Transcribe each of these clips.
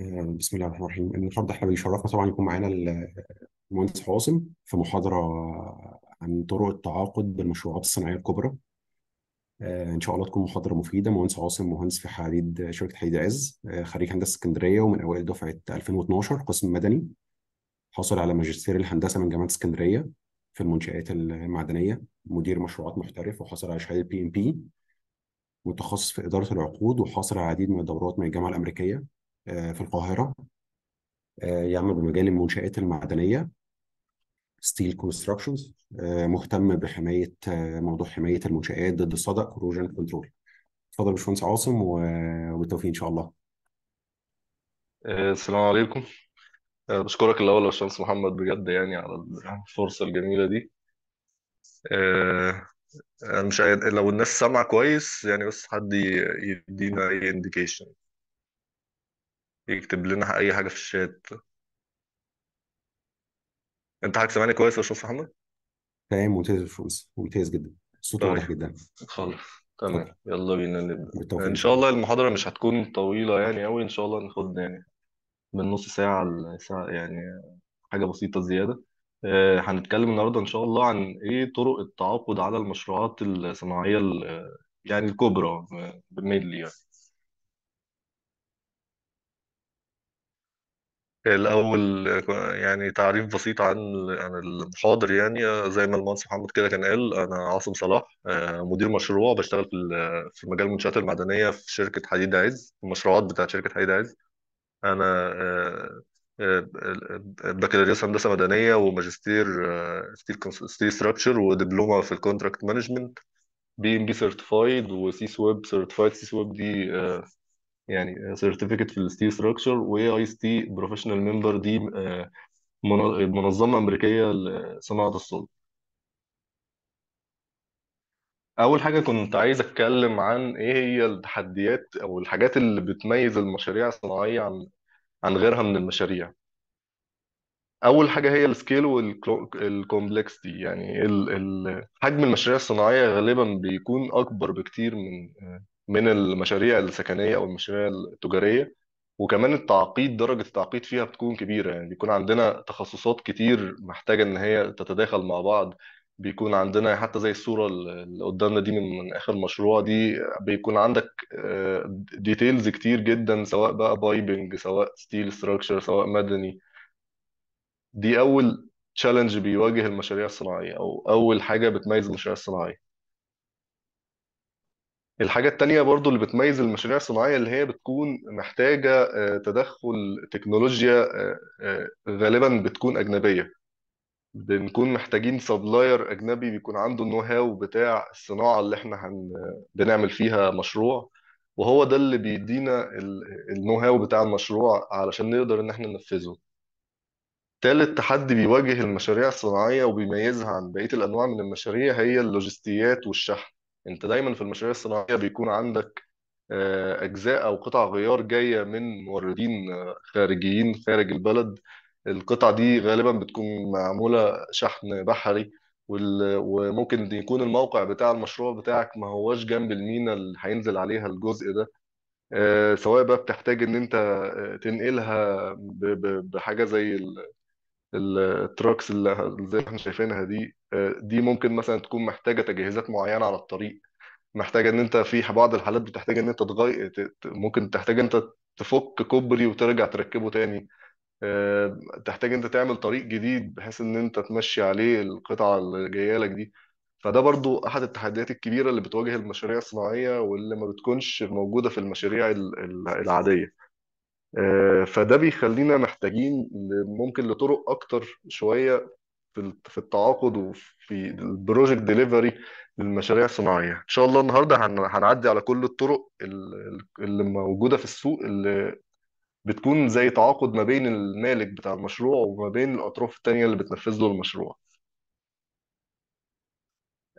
بسم الله الرحمن الرحيم النهارده احنا بيشرفنا طبعا يكون معانا المهندس عاصم في محاضرة عن طرق التعاقد بالمشروعات الصناعية الكبرى آه، ان شاء الله تكون محاضرة مفيدة مهندس عاصم مهندس في حديد شركة حديد عز آه، خريج هندسة اسكندرية ومن اوائل دفعة 2012 قسم مدني حاصل على ماجستير الهندسة من جامعة اسكندرية في المنشآت المعدنية مدير مشروعات محترف وحاصل على شهادة بي ام بي متخصص في إدارة العقود وحاصل على العديد من الدورات من الجامعة الأمريكية في القاهرة آه، يعمل بمجال المنشآت المعدنية ستيل كونستراكشنز آه، مهتم بحماية آه، موضوع حماية المنشآت ضد الصدأ كوروجن كنترول اتفضل يا باشمهندس عاصم وبالتوفيق إن شاء الله السلام عليكم بشكرك الأول يا باشمهندس محمد بجد يعني على الفرصة الجميلة دي مش لو الناس سامعة كويس يعني بس حد يدينا أي إنديكيشن يكتب لنا اي حاجه في الشات انت حاجه سامعني كويس يا استاذ محمد تمام ممتاز يا ممتاز جدا الصوت طيب واضح جدا خالص اتفضل تمام يلا بينا نبدا بالتوفيق ان شاء الله المحاضره مش هتكون طويله يعني قوي ان شاء الله ناخد يعني من نص ساعه لساعه يعني حاجه بسيطه زياده آه، هنتكلم النهارده ان شاء الله عن ايه طرق التعاقد على المشروعات الصناعيه يعني الكبرى آه، يعني الأول يعني تعريف بسيط عن عن المحاضر يعني زي ما المهندس محمد كده كان قال أنا عاصم صلاح آه، مدير مشروع بشتغل في في مجال المنشآت المعدنية في شركة حديد عز المشروعات بتاعة شركة حديد عز أنا آه، آه، بكالوريوس هندسة مدنية وماجستير ستيل ستراكشر ودبلومة في الكونتراكت مانجمنت بي ام بي سيرتيفايد وسيس ويب سيرتيفايد سيس ويب دي يعني سيرتيفيكت في الستي ستراكشر واي اي اس تي بروفيشنال ممبر دي آه، منظمه امريكيه لصناعه الصلب اول حاجه كنت عايز اتكلم عن ايه هي التحديات او الحاجات اللي بتميز المشاريع الصناعيه عن عن غيرها من المشاريع اول حاجه هي السكيل والكومبلكسيتي يعني حجم المشاريع الصناعيه غالبا بيكون اكبر بكتير من آه، من المشاريع السكنيه او المشاريع التجاريه وكمان التعقيد درجه التعقيد فيها بتكون كبيره يعني بيكون عندنا تخصصات كتير محتاجه ان هي تتداخل مع بعض بيكون عندنا حتى زي الصوره اللي قدامنا دي من, من اخر مشروع دي بيكون عندك ديتيلز آه، كتير جدا سواء بقى بايبنج سواء ستيل ستراكشر سواء مدني دي اول تشالنج بيواجه المشاريع الصناعيه او اول حاجه بتميز المشاريع الصناعيه الحاجة التانية برضو اللي بتميز المشاريع الصناعية اللي هي بتكون محتاجة آه، تدخل تكنولوجيا آه، آه، غالبا بتكون أجنبية بنكون محتاجين سبلاير أجنبي بيكون عنده النو هاو بتاع الصناعة اللي احنا هن بنعمل فيها مشروع وهو ده اللي بيدينا النو هاو بتاع المشروع علشان نقدر إن احنا ننفذه تالت تحدي بيواجه المشاريع الصناعية وبيميزها عن بقية الأنواع من المشاريع هي اللوجستيات والشحن انت دايما في المشاريع الصناعيه بيكون عندك آه، اجزاء او قطع غيار جايه من موردين آه، خارجيين خارج البلد القطع دي غالبا بتكون معموله شحن بحري وممكن يكون الموقع بتاع المشروع بتاعك ما هواش جنب المينا اللي هينزل عليها الجزء ده آه، سواء بقى بتحتاج ان انت تنقلها بحاجه زي التراكس اللي زي ما احنا شايفينها دي آه، دي ممكن مثلا تكون محتاجه تجهيزات معينه على الطريق محتاجه ان انت في بعض الحالات بتحتاج ان انت تغير ممكن تحتاج انت تفك كوبري وترجع تركبه تاني آه، تحتاج انت تعمل طريق جديد بحيث ان انت تمشي عليه القطعه اللي جايه لك دي فده برضو احد التحديات الكبيره اللي بتواجه المشاريع الصناعيه واللي ما بتكونش موجوده في المشاريع العاديه آه، فده بيخلينا محتاجين ممكن لطرق اكتر شويه في التعاقد وفي البروجكت ديليفري للمشاريع الصناعيه ان شاء الله النهارده هنعدي على كل الطرق اللي موجوده في السوق اللي بتكون زي تعاقد ما بين المالك بتاع المشروع وما بين الاطراف الثانيه اللي بتنفذ له المشروع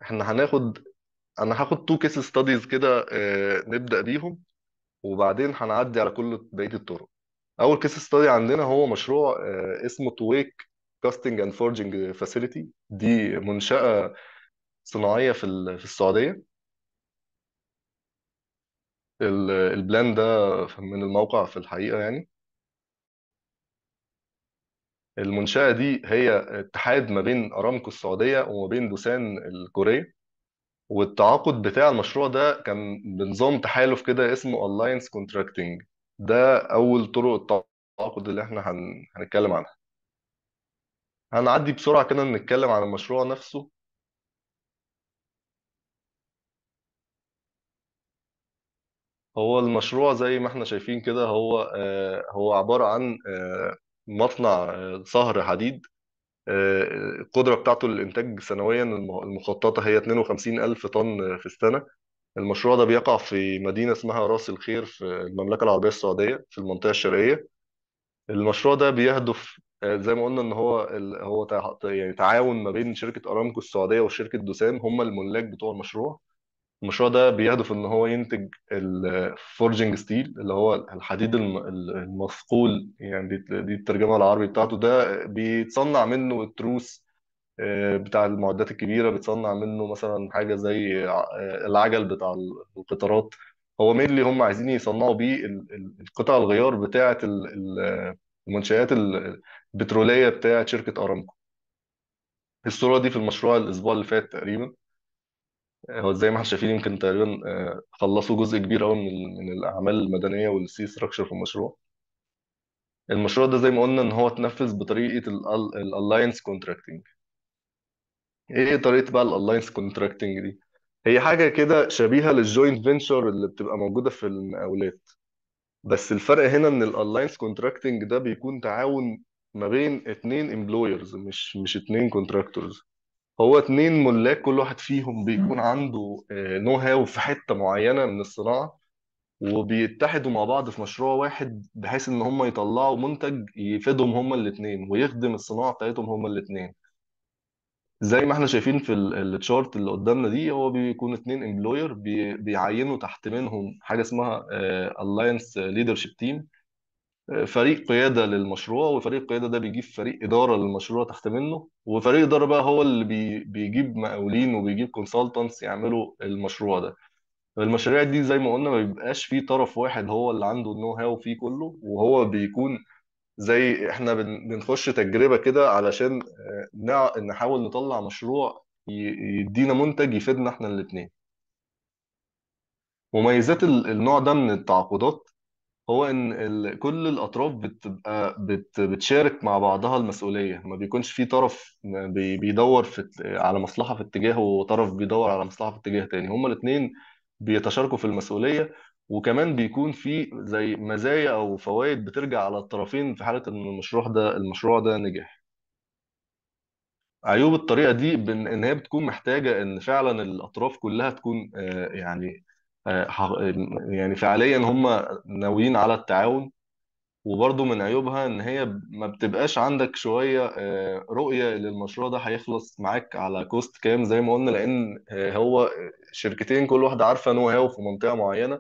احنا هناخد انا هاخد تو كيس ستاديز كده آه، نبدا بيهم وبعدين هنعدي على كل بقية الطرق أول كيس ستادي عندنا هو مشروع آه، اسمه تويك كاستنج اند فورجنج فاسيلتي دي منشأة صناعية في في السعودية البلان ده من الموقع في الحقيقة يعني المنشأة دي هي اتحاد ما بين أرامكو السعودية وما بين دوسان الكورية والتعاقد بتاع المشروع ده كان بنظام تحالف كده اسمه Alliance Contracting ده أول طرق التعاقد اللي احنا هن... هنتكلم عنها هنعدي بسرعة كده نتكلم عن المشروع نفسه هو المشروع زي ما احنا شايفين كده هو آه، هو عبارة عن آه، مصنع آه، صهر حديد القدره بتاعته للانتاج سنويا المخططه هي 52000 طن في السنه المشروع ده بيقع في مدينه اسمها راس الخير في المملكه العربيه السعوديه في المنطقه الشرقيه المشروع ده بيهدف زي ما قلنا ان هو هو يعني تعاون ما بين شركه ارامكو السعوديه وشركه دوسان هم الملاك بتوع المشروع المشروع ده بيهدف ان هو ينتج الفورجنج ستيل اللي هو الحديد المثقول يعني دي الترجمه العربي بتاعته ده بيتصنع منه التروس آه، بتاع المعدات الكبيره بيتصنع منه مثلا حاجه زي آه، العجل بتاع القطارات هو مين اللي هم عايزين يصنعوا بيه القطع الغيار بتاعه المنشآت البتروليه بتاعه شركه ارامكو الصوره دي في المشروع الاسبوع اللي فات تقريبا هو زي ما احنا شايفين يمكن تقريبا آه، خلصوا جزء كبير قوي من من الاعمال المدنيه والسي ستراكشر في المشروع المشروع ده زي ما قلنا ان هو اتنفذ بطريقه الالاينس كونتراكتنج ايه طريقه بقى الالاينس كونتراكتنج دي هي حاجه كده شبيهه للجوينت فينشر اللي بتبقى موجوده في المقاولات بس الفرق هنا ان الالاينس كونتراكتنج ده بيكون تعاون ما بين اتنين امبلويرز مش مش اتنين كونتراكتورز هو اتنين ملاك كل واحد فيهم بيكون عنده نو آه، هاو في حتة معينة من الصناعة وبيتحدوا مع بعض في مشروع واحد بحيث ان هم يطلعوا منتج يفيدهم هم الاتنين ويخدم الصناعة بتاعتهم هم الاتنين زي ما احنا شايفين في التشارت اللي قدامنا دي هو بيكون اتنين امبلوير بيعينوا تحت منهم حاجة اسمها الاينس ليدرشيب تيم فريق قيادة للمشروع وفريق قيادة ده بيجيب فريق إدارة للمشروع تحت منه وفريق إدارة بقى هو اللي بي بيجيب مقاولين وبيجيب كونسلتنتس يعملوا المشروع ده المشاريع دي زي ما قلنا ما بيبقاش فيه طرف واحد هو اللي عنده النو هاو فيه كله وهو بيكون زي احنا بنخش تجربة كده علشان آه، نحاول نطلع مشروع يدينا منتج يفيدنا احنا الاتنين مميزات النوع ده من التعاقدات هو ان ال... كل الاطراف بتبقى بت... بتشارك مع بعضها المسؤوليه ما بيكونش في طرف بي... بيدور في... على مصلحه في اتجاه وطرف بيدور على مصلحه في اتجاه تاني هما الاثنين بيتشاركوا في المسؤوليه وكمان بيكون في زي مزايا او فوائد بترجع على الطرفين في حاله ان المشروع ده المشروع ده نجح عيوب الطريقه دي بان إن هي بتكون محتاجه ان فعلا الاطراف كلها تكون آه، يعني آه، يعني فعليا هم ناويين على التعاون وبرضه من عيوبها ان هي ما بتبقاش عندك شويه آه، رؤيه للمشروع ده هيخلص معاك على كوست كام زي ما قلنا لان آه، هو شركتين كل واحده عارفه ان هو هاو في منطقه معينه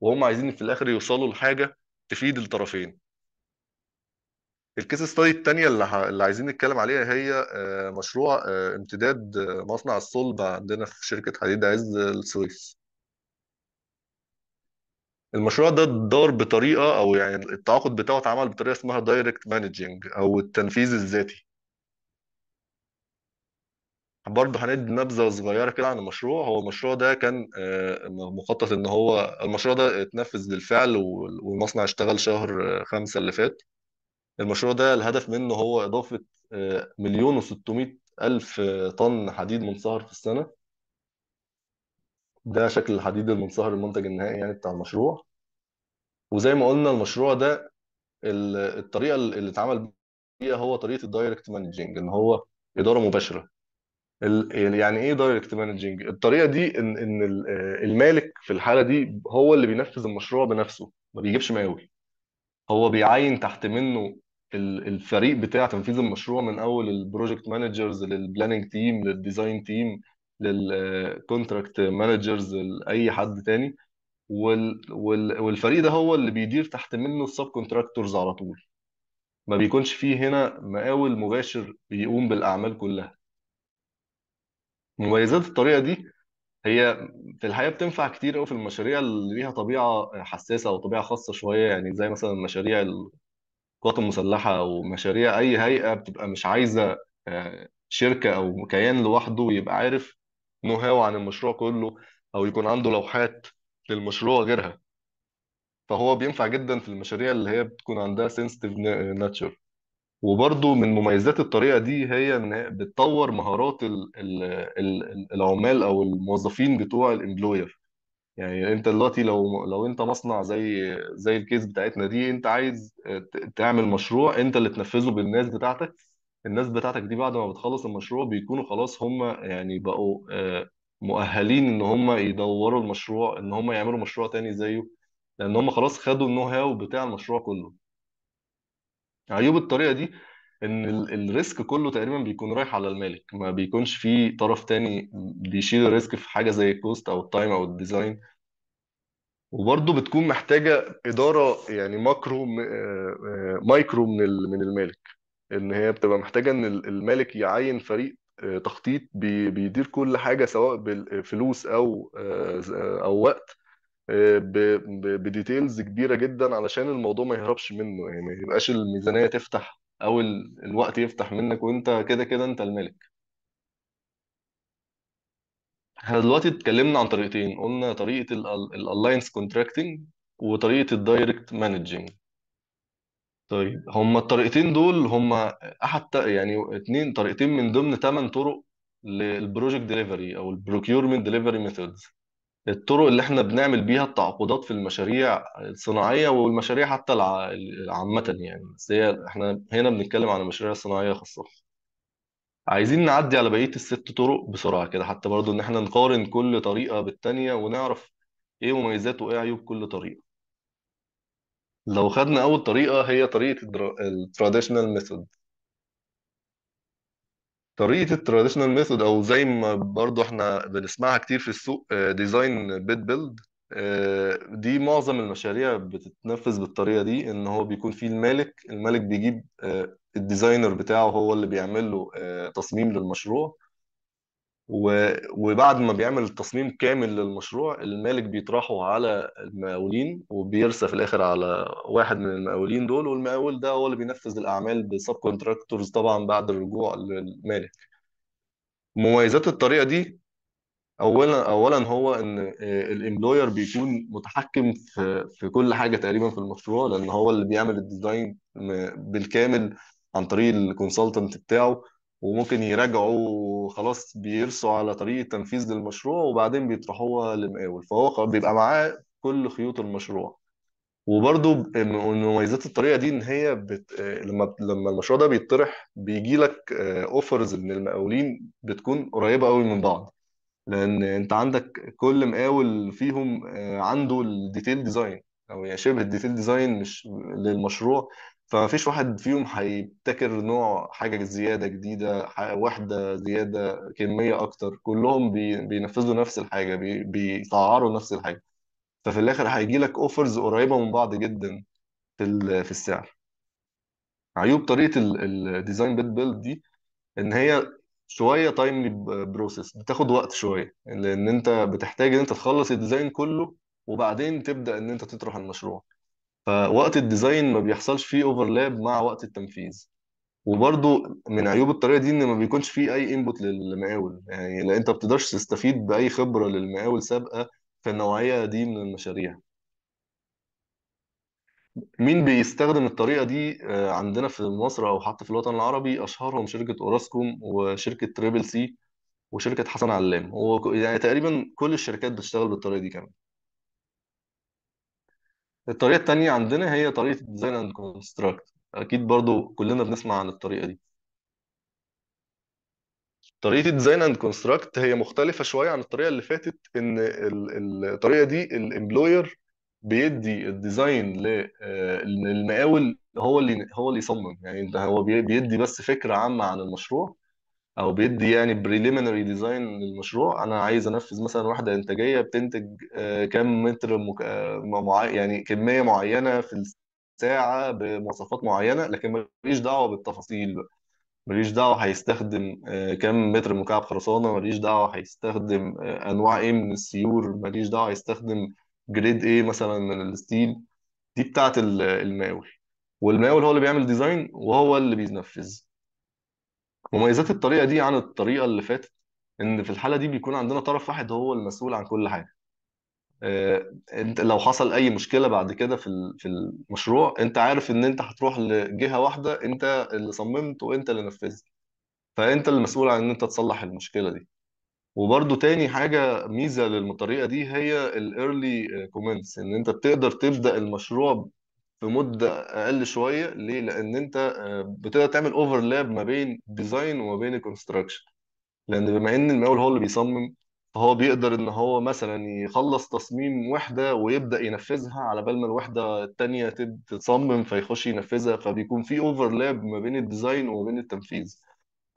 وهم عايزين في الاخر يوصلوا لحاجه تفيد الطرفين الكيس ستادي التانية اللي, اللي عايزين نتكلم عليها هي مشروع امتداد مصنع الصلب عندنا في شركة حديد عز السويس المشروع ده اتدار بطريقه او يعني التعاقد بتاعه اتعمل بطريقه اسمها دايركت مانجنج او التنفيذ الذاتي برضه هندي نبذه صغيره كده عن المشروع هو المشروع ده كان آه، مخطط ان هو المشروع ده اتنفذ بالفعل والمصنع اشتغل شهر آه، خمسة اللي فات المشروع ده الهدف منه هو اضافه آه، مليون وستمائة الف طن حديد منصهر في السنه ده شكل الحديد المنصهر المنتج النهائي يعني بتاع المشروع وزي ما قلنا المشروع ده الطريقه اللي اتعمل بيها هو طريقه الدايركت مانجنج ان هو اداره مباشره يعني،, يعني ايه دايركت مانجنج الطريقه دي ان ان آه، المالك في الحاله دي هو اللي بينفذ المشروع بنفسه ما بيجيبش مقاول هو بيعين تحت منه الفريق بتاع تنفيذ المشروع من اول البروجكت مانجرز للبلاننج تيم للديزاين تيم للكونتراكت مانجرز لاي حد تاني وال... والفريق ده هو اللي بيدير تحت منه السب كونتراكتورز على طول ما بيكونش فيه هنا مقاول مباشر بيقوم بالاعمال كلها مميزات الطريقه دي هي في الحقيقه بتنفع كتير قوي في المشاريع اللي ليها طبيعه حساسه او طبيعه خاصه شويه يعني زي مثلا مشاريع القوات المسلحه او مشاريع اي هيئه بتبقى مش عايزه آه، شركه او كيان لوحده يبقى عارف نهاوة عن المشروع كله أو يكون عنده لوحات للمشروع غيرها فهو بينفع جدا في المشاريع اللي هي بتكون عندها sensitive nature وبرضو من مميزات الطريقة دي هي إن بتطور مهارات الـ الـ الـ العمال أو الموظفين بتوع الإمبلوير يعني أنت دلوقتي لو لو أنت مصنع زي زي الكيس بتاعتنا دي أنت عايز تعمل مشروع أنت اللي تنفذه بالناس بتاعتك الناس بتاعتك دي بعد ما بتخلص المشروع بيكونوا خلاص هم يعني بقوا آه، مؤهلين ان هم يدوروا المشروع ان هم يعملوا مشروع تاني زيه لان هم خلاص خدوا النو هاو بتاع المشروع كله عيوب الطريقة دي ان الريسك كله تقريبا بيكون رايح على المالك ما بيكونش في طرف تاني بيشيل الريسك في حاجة زي الكوست او التايم او الديزاين وبرضه بتكون محتاجة إدارة يعني ماكرو آه، مايكرو آه، من من المالك ان هي بتبقى محتاجه ان المالك يعين فريق آه، تخطيط بيدير كل حاجه سواء بالفلوس آه، او آه، او وقت بديتيلز كبيره جدا علشان الموضوع ما يهربش منه يعني ما يبقاش الميزانيه تفتح او الوقت يفتح منك وانت كده كده انت الملك احنا دلوقتي اتكلمنا عن طريقتين قلنا طريقه الالاينس كونتراكتنج وطريقه الدايركت مانجنج طيب هما الطريقتين دول هما احد يعني اتنين طريقتين من ضمن ثمان طرق للبروجكت ديليفري او البروكيورمنت ديليفري ميثودز الطرق اللي احنا بنعمل بيها التعاقدات في المشاريع الصناعيه والمشاريع حتى عامه يعني بس هي احنا هنا بنتكلم عن المشاريع الصناعيه خاصه عايزين نعدي على بقيه الست طرق بسرعه كده حتى برضو ان احنا نقارن كل طريقه بالتانيه ونعرف ايه مميزات وايه عيوب كل طريقه لو خدنا أول طريقة هي طريقة التراديشنال ميثود طريقة التراديشنال ميثود أو زي ما برضو احنا بنسمعها كتير في السوق ديزاين بيت بيلد دي معظم المشاريع بتتنفذ بالطريقة دي إن هو بيكون فيه المالك المالك بيجيب آه، الديزاينر بتاعه هو اللي بيعمل له آه، تصميم للمشروع وبعد ما بيعمل التصميم كامل للمشروع المالك بيطرحه على المقاولين وبيرسى في الاخر على واحد من المقاولين دول والمقاول ده هو اللي بينفذ الاعمال بسب كونتراكتورز طبعا بعد الرجوع للمالك مميزات الطريقه دي اولا اولا هو ان آه، الامبلوير بيكون متحكم في في كل حاجه تقريبا في المشروع لان هو اللي بيعمل الديزاين بالكامل عن طريق الكونسلتنت بتاعه وممكن يراجعوا خلاص بيرسوا على طريقة تنفيذ للمشروع وبعدين بيطرحوها لمقاول فهو بيبقى معاه كل خيوط المشروع وبرده من مميزات الطريقة دي إن هي بت... آه، لما لما المشروع ده بيطرح بيجي لك اوفرز آه، من المقاولين بتكون قريبة قوي من بعض لأن أنت عندك كل مقاول فيهم آه، عنده الديتيل ديزاين أو يعني شبه الديتيل ديزاين مش للمشروع فمفيش واحد فيهم هيبتكر نوع حاجة زيادة جديدة وحدة واحدة زيادة كمية أكتر كلهم بينفذوا نفس الحاجة بيطعروا بيسعروا نفس الحاجة ففي الآخر هيجي لك أوفرز قريبة من بعض جدا في في السعر عيوب طريقة الديزاين بيت بيلد دي ان هي شويه تايملي بروسيس بتاخد وقت شويه لان انت بتحتاج ان انت تخلص الديزاين كله وبعدين تبدا ان انت تطرح المشروع فوقت الديزاين ما بيحصلش فيه اوفرلاب مع وقت التنفيذ وبرضو من عيوب الطريقه دي ان ما بيكونش فيه اي انبوت للمقاول يعني لا انت بتقدرش تستفيد باي خبره للمقاول سابقه في النوعيه دي من المشاريع مين بيستخدم الطريقه دي آه، عندنا في مصر او حتى في الوطن العربي اشهرهم شركه اوراسكوم وشركه تريبل سي وشركه حسن علام هو يعني تقريبا كل الشركات بتشتغل بالطريقه دي كمان الطريقه التانيه عندنا هي طريقه الديزاين اند كونستراكت اكيد برضو كلنا بنسمع عن الطريقه دي طريقه الديزاين اند كونستراكت هي مختلفه شويه عن الطريقه اللي فاتت ان الطريقه دي الامبلوير بيدي الديزاين آه، للمقاول هو اللي هو اللي يصمم يعني هو بيدي بس فكره عامه عن المشروع او بيدي يعني بريليمينري ديزاين للمشروع انا عايز انفذ مثلا واحده انتاجيه بتنتج آه، كم متر مك... آه، مع... يعني كميه معينه في الساعه بمواصفات معينه لكن ماليش دعوه بالتفاصيل بقى ماليش دعوه هيستخدم آه، كم متر مكعب خرسانه ماليش دعوه هيستخدم انواع ايه من السيور ماليش دعوه هيستخدم جريد ايه مثلا من الستيل دي بتاعه ال- المقاول والمقاول هو اللي بيعمل ديزاين وهو اللي بينفذ مميزات الطريقة دي عن الطريقة اللي فاتت إن في الحالة دي بيكون عندنا طرف واحد هو المسؤول عن كل حاجة آه، انت لو حصل اي مشكله بعد كده في في المشروع انت عارف ان انت هتروح لجهه واحده انت اللي صممت وانت اللي نفذت فانت المسؤول عن ان انت تصلح المشكله دي وبرده تاني حاجه ميزه للطريقه دي هي الايرلي كومنتس ان انت بتقدر تبدا المشروع في مده اقل شويه ليه لان انت آه، بتقدر تعمل اوفرلاب ما بين ديزاين وما بين الكونستراكشن لان بما ان المقاول هو اللي بيصمم فهو بيقدر ان هو مثلا يخلص تصميم وحده ويبدا ينفذها على بال ما الوحده الثانيه تتصمم فيخش ينفذها فبيكون في اوفرلاب ما بين الديزاين وما بين التنفيذ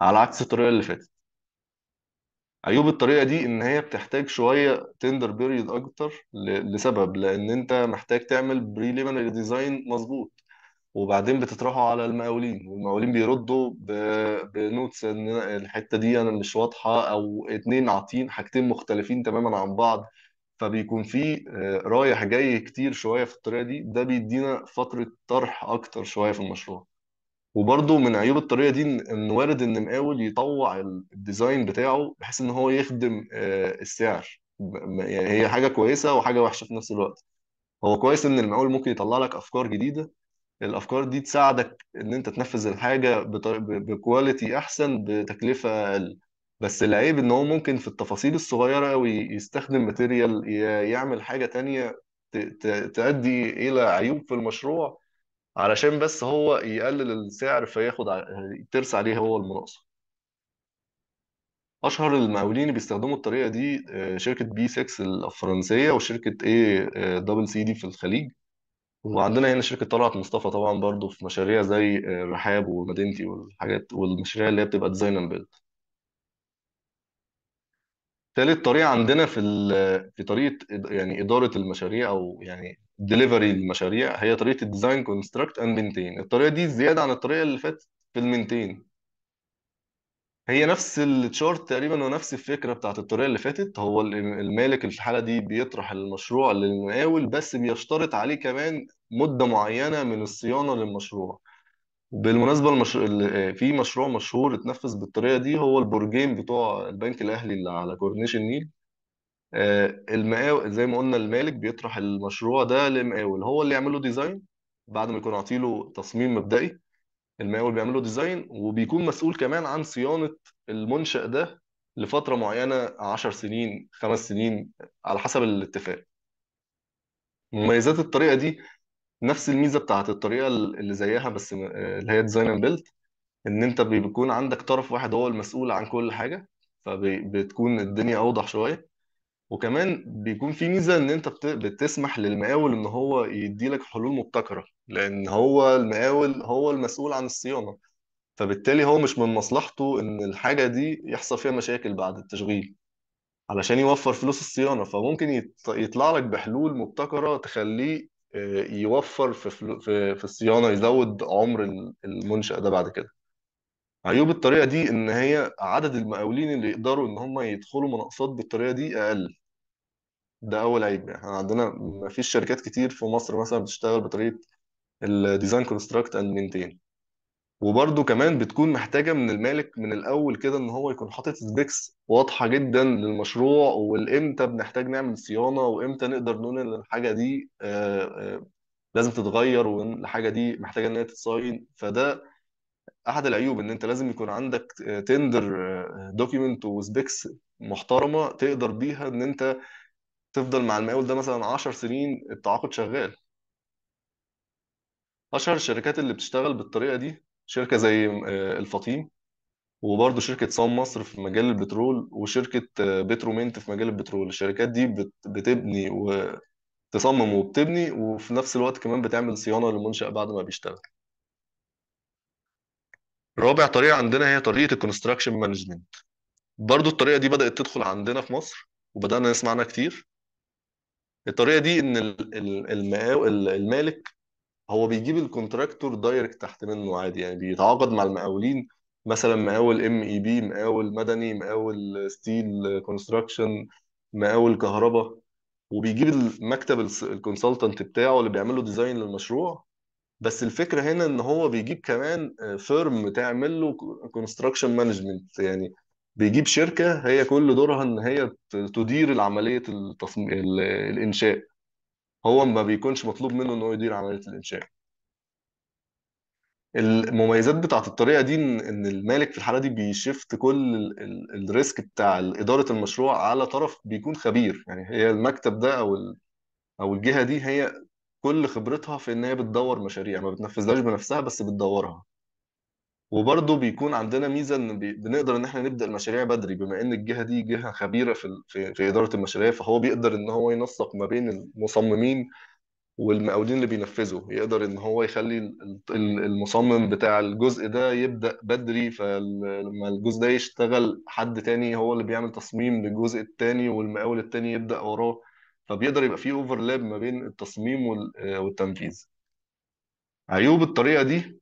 على عكس الطريقه اللي فاتت عيوب الطريقه دي ان هي بتحتاج شويه تندر بيريود اكتر لسبب لان انت محتاج تعمل بريليمينري ديزاين مظبوط وبعدين بتطرحه على المقاولين والمقاولين بيردوا بنوتس ان الحته دي انا مش واضحه او اتنين عاطين حاجتين مختلفين تماما عن بعض فبيكون في آه، رايح جاي كتير شويه في الطريقه دي ده بيدينا فتره طرح اكتر شويه في المشروع وبرضه من عيوب الطريقه دي ان وارد ان مقاول يطوع الديزاين بتاعه بحيث ان هو يخدم آه، السعر يعني هي حاجه كويسه وحاجه وحشه في نفس الوقت هو كويس ان المقاول ممكن يطلع لك افكار جديده الافكار دي تساعدك ان انت تنفذ الحاجه بكواليتي احسن بتكلفه اقل بس العيب ان هو ممكن في التفاصيل الصغيره قوي يستخدم ماتيريال يعمل حاجه تانية تؤدي الى عيوب في المشروع علشان بس هو يقلل السعر فياخد ترس عليه هو المناقصة أشهر المقاولين اللي بيستخدموا الطريقة دي آه، شركة بي 6 الفرنسية وشركة اي دبل سي دي في الخليج وعندنا هنا شركة طلعت مصطفى طبعا برضو في مشاريع زي آه، رحاب الرحاب ومدينتي والحاجات والمشاريع اللي هي بتبقى ديزاين اند بيلد تالت طريقة عندنا في في طريقة يعني إدارة المشاريع أو يعني ديليفري المشاريع هي طريقه الديزاين كونستراكت اند مينتين الطريقه دي زياده عن الطريقه اللي فاتت في المينتين هي نفس التشارت تقريبا ونفس الفكره بتاعت الطريقه اللي فاتت هو المالك في الحاله دي بيطرح المشروع للمقاول بس بيشترط عليه كمان مده معينه من الصيانه للمشروع بالمناسبه اللي آه، في مشروع مشهور اتنفذ بالطريقه دي هو البرجين بتوع البنك الاهلي اللي على كورنيش النيل آه، المقاول زي ما قلنا المالك بيطرح المشروع ده لمقاول هو اللي يعمل له ديزاين بعد ما يكون عاطي له تصميم مبدئي المقاول بيعمل له ديزاين وبيكون مسؤول كمان عن صيانة المنشأ ده لفترة معينة 10 سنين خمس سنين على حسب الاتفاق مميزات الطريقة دي نفس الميزة بتاعت الطريقة اللي زيها بس آه، اللي هي ديزاين اند بيلد ان انت بيكون عندك طرف واحد هو المسؤول عن كل حاجة فبتكون الدنيا اوضح شوية وكمان بيكون في ميزة إن أنت بتسمح للمقاول إن هو يديلك حلول مبتكرة لأن هو المقاول هو المسؤول عن الصيانة فبالتالي هو مش من مصلحته إن الحاجة دي يحصل فيها مشاكل بعد التشغيل علشان يوفر فلوس الصيانة فممكن يطلع لك بحلول مبتكرة تخليه آه، يوفر في في الصيانة يزود عمر المنشأ ده بعد كده عيوب الطريقة دي إن هي عدد المقاولين اللي يقدروا إن هم يدخلوا مناقصات بالطريقة دي أقل ده أول عيب يعني إحنا عندنا ما فيش شركات كتير في مصر مثلا بتشتغل بطريقة الديزاين كونستراكت أند مينتين وبرده كمان بتكون محتاجة من المالك من الأول كده إن هو يكون حاطط سبيكس واضحة جدا للمشروع والإمتى بنحتاج نعمل صيانة وإمتى نقدر نقول إن الحاجة دي آه، آه، لازم تتغير وإن الحاجة دي محتاجة إن هي تتصاين فده احد العيوب ان انت لازم يكون عندك تندر دوكيمنت آه، وسبيكس محترمه تقدر بيها ان انت تفضل مع المقاول ده مثلا 10 سنين التعاقد شغال اشهر الشركات اللي بتشتغل بالطريقه دي شركه زي آه، الفطيم وبرضه شركه صام مصر في مجال البترول وشركه آه، بترومنت في مجال البترول الشركات دي بتبني وتصمم وبتبني وفي نفس الوقت كمان بتعمل صيانه للمنشأ بعد ما بيشتغل رابع طريقة عندنا هي طريقة الكونستراكشن مانجمنت برضو الطريقة دي بدأت تدخل عندنا في مصر وبدأنا نسمع عنها كتير الطريقة دي إن المالك هو بيجيب الكونتراكتور دايركت تحت منه عادي يعني بيتعاقد مع المقاولين مثلا مقاول ام اي بي مقاول مدني مقاول ستيل كونستراكشن مقاول كهرباء وبيجيب المكتب الكونسلتنت بتاعه اللي بيعمل له ديزاين للمشروع بس الفكره هنا ان هو بيجيب كمان فيرم آه، تعمل له كونستراكشن مانجمنت يعني بيجيب شركه هي كل دورها ان هي تدير عمليه التصميم الانشاء هو ما بيكونش مطلوب منه ان هو يدير عمليه الانشاء المميزات بتاعت الطريقه دي ان المالك في الحاله دي بيشفت كل الريسك بتاع اداره المشروع على طرف بيكون خبير يعني هي المكتب ده او او الجهه دي هي كل خبرتها في ان هي بتدور مشاريع ما بتنفذهاش بنفسها بس بتدورها وبرضه بيكون عندنا ميزه ان بي... بنقدر ان احنا نبدا المشاريع بدري بما ان الجهه دي جهه خبيره في في... في اداره المشاريع فهو بيقدر ان هو ينسق ما بين المصممين والمقاولين اللي بينفذوا يقدر ان هو يخلي المصمم بتاع الجزء ده يبدا بدري فلما الجزء ده يشتغل حد تاني هو اللي بيعمل تصميم للجزء التاني والمقاول التاني يبدا وراه فبيقدر يبقى فيه اوفرلاب ما بين التصميم آه، والتنفيذ عيوب الطريقه دي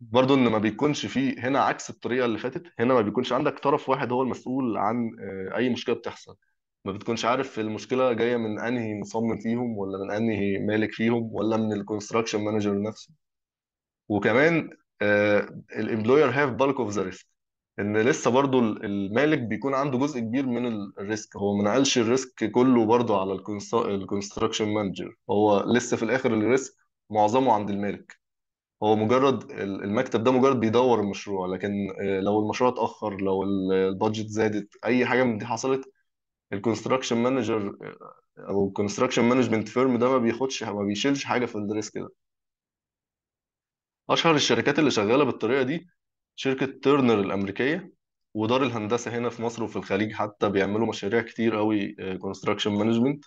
برضو ان ما بيكونش فيه هنا عكس الطريقه اللي فاتت هنا ما بيكونش عندك طرف واحد هو المسؤول عن آه، اي مشكله بتحصل ما بتكونش عارف المشكله جايه من انهي مصمم فيهم ولا من انهي مالك فيهم ولا من الكونستراكشن مانجر نفسه وكمان الامبلوير هاف بالك اوف ذا ريسك ان لسه برضو المالك بيكون عنده جزء كبير من الريسك هو ما نقلش الريسك كله برضو على الكونستراكشن مانجر هو لسه في الاخر الريسك معظمه عند المالك هو مجرد المكتب ده مجرد بيدور المشروع لكن آه، لو المشروع اتأخر لو البادجت زادت اي حاجة من دي حصلت الكونستراكشن آه، مانجر او الكونستراكشن مانجمنت فيرم ده ما بياخدش ما بيشيلش حاجة في الريسك ده اشهر الشركات اللي شغالة بالطريقة دي شركة تيرنر الأمريكية ودار الهندسة هنا في مصر وفي الخليج حتى بيعملوا مشاريع كتير قوي كونستراكشن آه، مانجمنت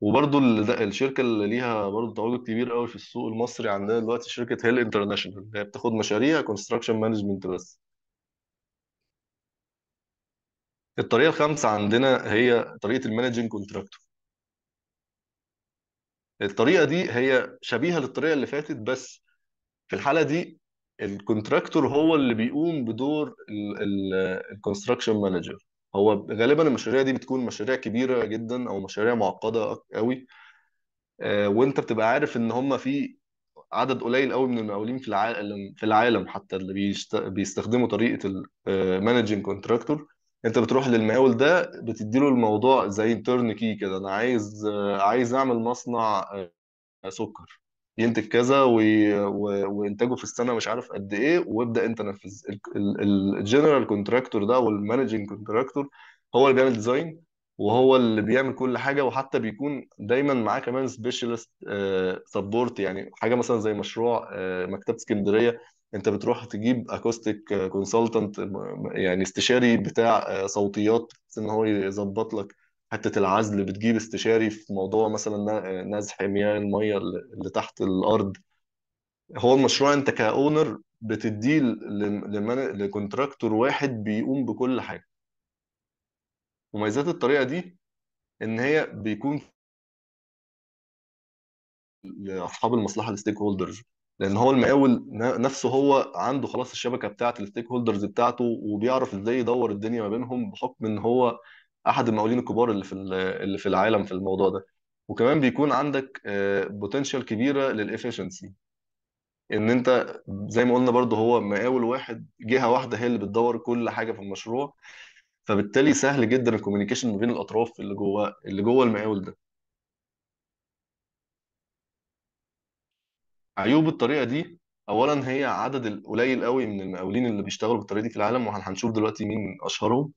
وبرضه الشركة اللي ليها برضه تواجد كبير قوي في السوق المصري عندنا دلوقتي شركة هيل انترناشونال اللي هي بتاخد مشاريع كونستراكشن مانجمنت بس الطريقة الخامسة عندنا هي طريقة المانجين كونتراكتور الطريقة دي هي شبيهة للطريقة اللي فاتت بس في الحالة دي الكونتراكتور هو اللي بيقوم بدور الكونستراكشن مانجر هو غالبا المشاريع دي بتكون مشاريع كبيره جدا او مشاريع معقده قوي آه، وانت بتبقى عارف ان هم في عدد قليل قوي من المقاولين في العالم في العالم حتى اللي بيشت... بيستخدموا طريقه المانجنج آه، كونتراكتور انت بتروح للمقاول ده بتدي له الموضوع زي تيرن كي كده انا عايز آه، عايز اعمل مصنع سكر ينتج كذا و... و... وانتاجه في السنه مش عارف قد ايه وابدا انت نفذ الجنرال كونتراكتور ده والمانجنج كونتراكتور هو اللي بيعمل ديزاين وهو اللي بيعمل كل حاجه وحتى بيكون دايما معاه كمان سبيشالست آه، سبورت يعني حاجه مثلا زي مشروع آه، مكتبه اسكندريه انت بتروح تجيب اكوستيك كونسلتنت يعني استشاري بتاع آه، صوتيات ان هو يظبط لك حته العزل بتجيب استشاري في موضوع مثلا نزح مياه الميه اللي تحت الارض هو المشروع انت كاونر بتديه لكونتراكتور واحد بيقوم بكل حاجه مميزات الطريقه دي ان هي بيكون لاصحاب المصلحه الستيك هولدرز لان هو المقاول نفسه هو عنده خلاص الشبكه بتاعه الستيك هولدرز بتاعته وبيعرف ازاي يدور الدنيا ما بينهم بحكم ان هو احد المقاولين الكبار اللي في اللي في العالم في الموضوع ده وكمان بيكون عندك بوتنشال آه، كبيره للافشنسي ان انت زي ما قلنا برضه هو مقاول واحد جهه واحده هي اللي بتدور كل حاجه في المشروع فبالتالي سهل جدا الكوميونيكيشن ما بين الاطراف اللي جوه اللي جوه المقاول ده عيوب الطريقه دي اولا هي عدد القليل قوي من المقاولين اللي بيشتغلوا بالطريقه دي في العالم وهنشوف دلوقتي مين اشهرهم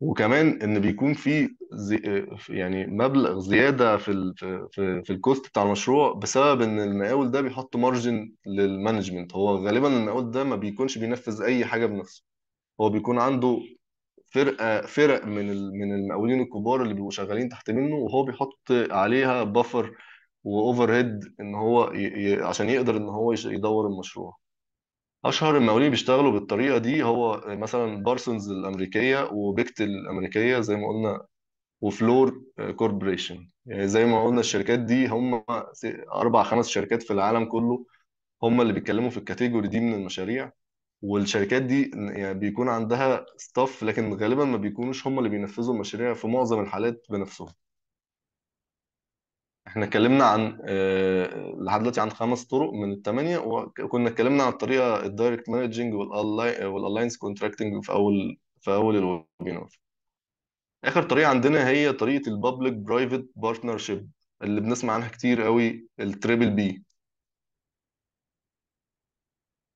وكمان ان بيكون في زي يعني مبلغ زياده في الـ في في, الكوست بتاع المشروع بسبب ان المقاول ده بيحط مارجن للمانجمنت هو غالبا المقاول ده ما بيكونش بينفذ اي حاجه بنفسه هو بيكون عنده فرقه فرق من من المقاولين الكبار اللي بيبقوا شغالين تحت منه وهو بيحط عليها بافر واوفر هيد ان هو عشان يقدر ان هو يدور المشروع اشهر المقاولين بيشتغلوا بالطريقه دي هو مثلا بارسونز الامريكيه وبيكت الامريكيه زي ما قلنا وفلور كوربوريشن يعني زي ما قلنا الشركات دي هم اربع خمس شركات في العالم كله هم اللي بيتكلموا في الكاتيجوري دي من المشاريع والشركات دي يعني بيكون عندها ستاف لكن غالبا ما بيكونوش هم اللي بينفذوا المشاريع في معظم الحالات بنفسهم احنا اتكلمنا عن آه، لحد دلوقتي عن خمس طرق من الثمانيه وكنا اتكلمنا عن الطريقه الدايركت مانجنج والالاينس كونتراكتنج في اول في اول الويبينار اخر طريقه عندنا هي طريقه البابليك برايفت بارتنرشيب اللي بنسمع عنها كتير قوي التريبل بي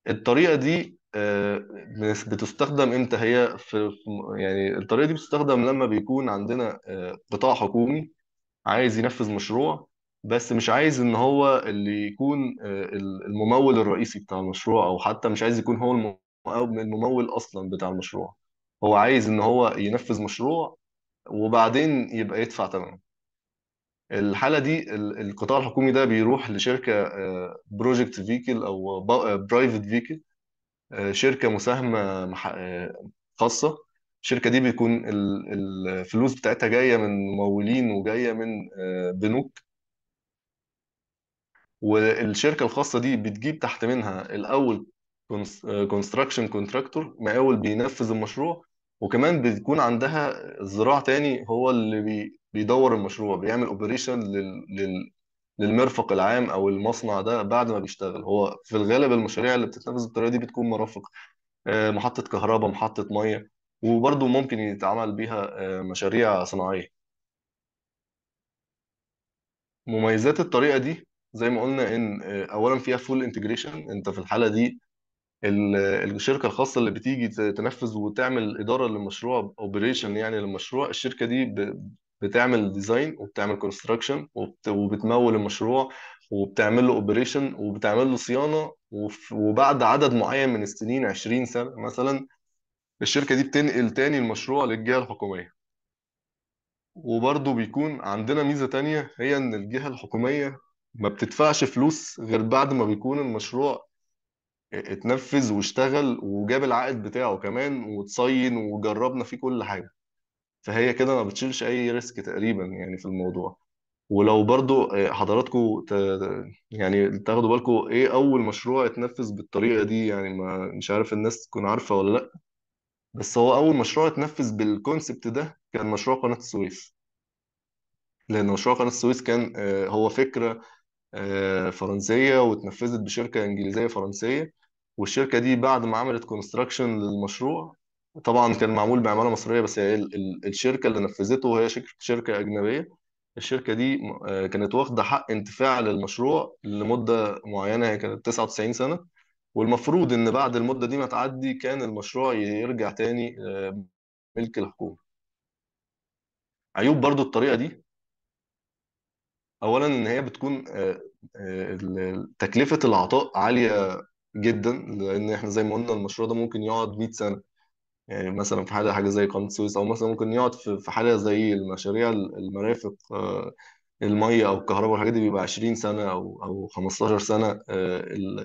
الطريقه دي آه، بتستخدم امتى هي في يعني الطريقه دي بتستخدم لما بيكون عندنا آه، قطاع حكومي عايز ينفذ مشروع بس مش عايز ان هو اللي يكون آه، الممول الرئيسي بتاع المشروع او حتى مش عايز يكون هو الممول اصلا بتاع المشروع هو عايز ان هو ينفذ مشروع وبعدين يبقى يدفع تمنه الحالة دي القطاع الحكومي ده بيروح لشركة بروجكت آه، فيكل او برايفت آه، فيكل شركة مساهمة خاصة الشركه دي بيكون الفلوس بتاعتها جايه من ممولين وجايه من آه، بنوك والشركه الخاصه دي بتجيب تحت منها الاول كونستراكشن آه، كونتراكتور مقاول بينفذ المشروع وكمان بتكون عندها ذراع تاني هو اللي بيدور المشروع بيعمل اوبريشن لل... للمرفق العام او المصنع ده بعد ما بيشتغل هو في الغالب المشاريع اللي بتتنفذ بالطريقه دي بتكون مرافق آه، محطه كهرباء محطه ميه وبرضه ممكن يتعمل بيها آه، مشاريع صناعية مميزات الطريقة دي زي ما قلنا إن آه، أولا فيها فول انتجريشن أنت في الحالة دي آه، الشركة الخاصة اللي بتيجي تنفذ وتعمل إدارة للمشروع أوبريشن يعني للمشروع الشركة دي بتعمل ديزاين وبتعمل كونستراكشن وبتمول المشروع وبتعمل له أوبريشن وبتعمل له صيانة وبعد عدد معين من السنين 20 سنة مثلا الشركة دي بتنقل تاني المشروع للجهة الحكومية وبرضه بيكون عندنا ميزة تانية هي إن الجهة الحكومية ما بتدفعش فلوس غير بعد ما بيكون المشروع اتنفذ واشتغل وجاب العائد بتاعه كمان واتصين وجربنا فيه كل حاجة فهي كده ما بتشيلش أي ريسك تقريبا يعني في الموضوع ولو برضو آه، حضراتكم ت... يعني تاخدوا بالكم ايه اول مشروع اتنفذ بالطريقه دي يعني ما مش عارف الناس تكون عارفه ولا لا بس هو أول مشروع اتنفذ بالكونسبت ده كان مشروع قناة السويس لأن مشروع قناة السويس كان آه، هو فكرة آه، فرنسية واتنفذت بشركة إنجليزية فرنسية والشركة دي بعد ما عملت كونستراكشن للمشروع طبعا كان معمول بعمالة مصرية بس هي الشركة اللي نفذته هي شركة أجنبية الشركة دي آه، كانت واخدة حق انتفاع للمشروع لمدة معينة هي كانت 99 سنة والمفروض ان بعد المده دي ما تعدي كان المشروع يرجع تاني آه، ملك الحكومه عيوب برضو الطريقه دي اولا ان هي بتكون آه، آه، تكلفه العطاء عاليه جدا لان احنا زي ما قلنا المشروع ده ممكن يقعد 100 سنه يعني مثلا في حاله حاجه زي قناه السويس او مثلا ممكن يقعد في حاله زي المشاريع المرافق الميه او الكهرباء والحاجات دي بيبقى 20 سنه او او 15 سنه آه،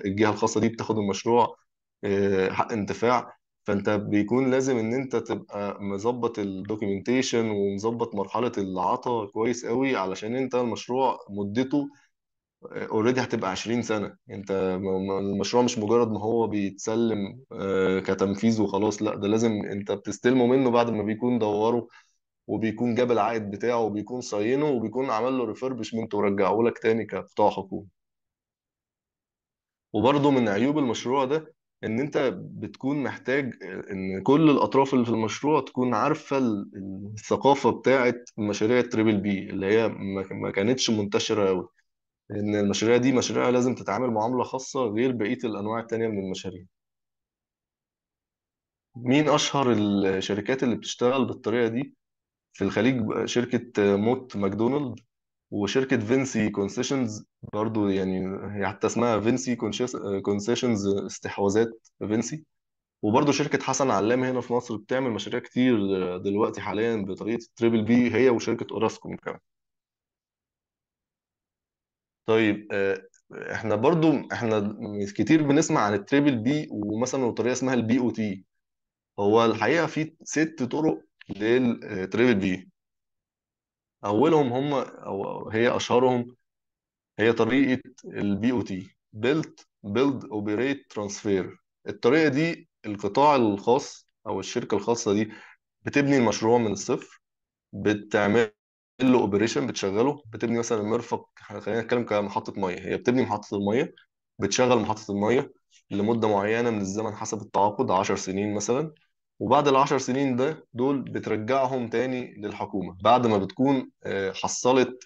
الجهه الخاصه دي بتاخد المشروع آه، حق انتفاع فانت بيكون لازم ان انت تبقى مظبط الدوكيومنتيشن ومظبط مرحله العطاء كويس قوي علشان انت المشروع مدته اوريدي آه، هتبقى 20 سنه انت المشروع مش مجرد ما هو بيتسلم كتنفيذ وخلاص لا ده لازم انت بتستلمه منه بعد ما بيكون دوره وبيكون جاب العائد بتاعه وبيكون صينه وبيكون عمل له ريفربشمنت ورجعه لك تاني كقطاع حكومي وبرضه من عيوب المشروع ده ان انت بتكون محتاج ان كل الاطراف اللي في المشروع تكون عارفه الثقافه بتاعه مشاريع التريبل بي اللي هي ما كانتش منتشره قوي ان المشاريع دي مشاريع لازم تتعامل معامله خاصه غير بقيه الانواع التانيه من المشاريع مين اشهر الشركات اللي بتشتغل بالطريقه دي في الخليج شركة موت ماكدونالد وشركة فينسي كونسيشنز برضو يعني هي حتى اسمها فينسي كونسيشنز استحواذات فينسي وبرضو شركة حسن علام هنا في مصر بتعمل مشاريع كتير دلوقتي حاليا بطريقة التريبل بي هي وشركة اوراسكوم كمان طيب آه، احنا برضو احنا كتير بنسمع عن التريبل بي ومثلا وطريقة اسمها البي او تي هو الحقيقة في ست طرق للتريبل بي آه، اولهم هم او هي اشهرهم هي طريقه البي او تي بيلت بيلد اوبريت ترانسفير الطريقه دي القطاع الخاص او الشركه الخاصه دي بتبني المشروع من الصفر بتعمل له اوبريشن بتشغله بتبني مثلا المرفق خلينا نتكلم كمحطه ميه هي بتبني محطه الميه بتشغل محطه الميه لمده معينه من الزمن حسب التعاقد 10 سنين مثلا وبعد العشر سنين ده دول بترجعهم تاني للحكومة بعد ما بتكون آه، حصلت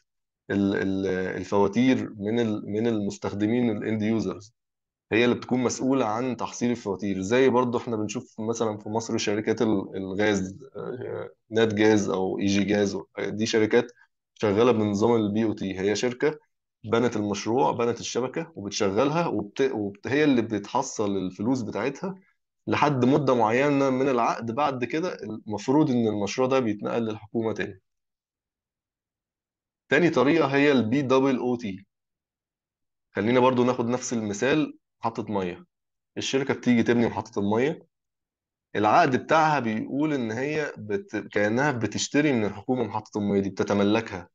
الفواتير من من المستخدمين الاند يوزرز هي اللي بتكون مسؤولة عن تحصيل الفواتير زي برضو احنا بنشوف مثلا في مصر شركات الغاز آه، نات جاز او اي e جي جاز آه، دي شركات شغالة بنظام البي او تي هي شركة بنت المشروع بنت الشبكة وبتشغلها وبت... وبت... هي اللي بتحصل الفلوس بتاعتها لحد مدة معينة من العقد بعد كده المفروض إن المشروع ده بيتنقل للحكومة تاني تاني طريقة هي البي دبل أو تي خلينا برضو ناخد نفس المثال محطة مية الشركة بتيجي تبني محطة المية العقد بتاعها بيقول إن هي بت... كأنها بتشتري من الحكومة محطة المية دي بتتملكها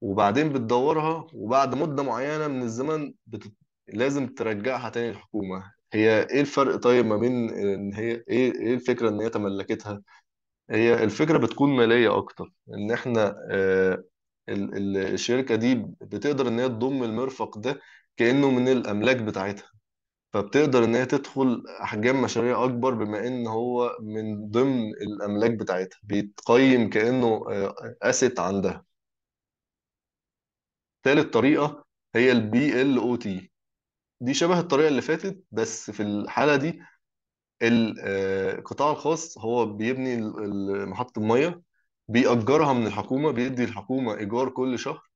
وبعدين بتدورها وبعد مدة معينة من الزمن بت... لازم ترجعها تاني للحكومة هي إيه الفرق طيب ما بين إن هي إيه إيه الفكرة إن هي تملكتها؟ هي الفكرة بتكون مالية أكتر إن إحنا آه، الشركة دي بتقدر إن هي تضم المرفق ده كأنه من الأملاك بتاعتها فبتقدر إن هي تدخل أحجام مشاريع أكبر بما إن هو من ضمن الأملاك بتاعتها بيتقيم كأنه أسيت آه، عندها تالت طريقة هي البي ال او تي دي شبه الطريقة اللي فاتت بس في الحالة دي القطاع آه، الخاص هو بيبني محطة المية بيأجرها من الحكومة بيدي الحكومة إيجار كل شهر